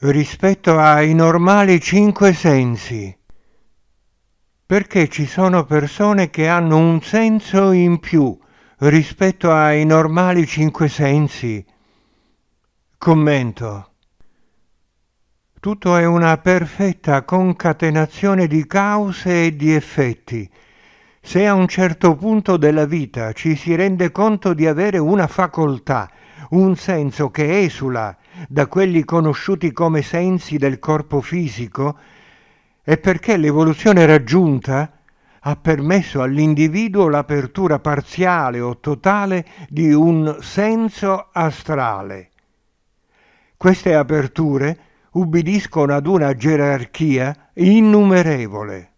rispetto ai normali cinque sensi, perché ci sono persone che hanno un senso in più rispetto ai normali cinque sensi. Commento. Tutto è una perfetta concatenazione di cause e di effetti. Se a un certo punto della vita ci si rende conto di avere una facoltà, un senso che esula da quelli conosciuti come sensi del corpo fisico e perché l'evoluzione raggiunta ha permesso all'individuo l'apertura parziale o totale di un senso astrale. Queste aperture ubbidiscono ad una gerarchia innumerevole.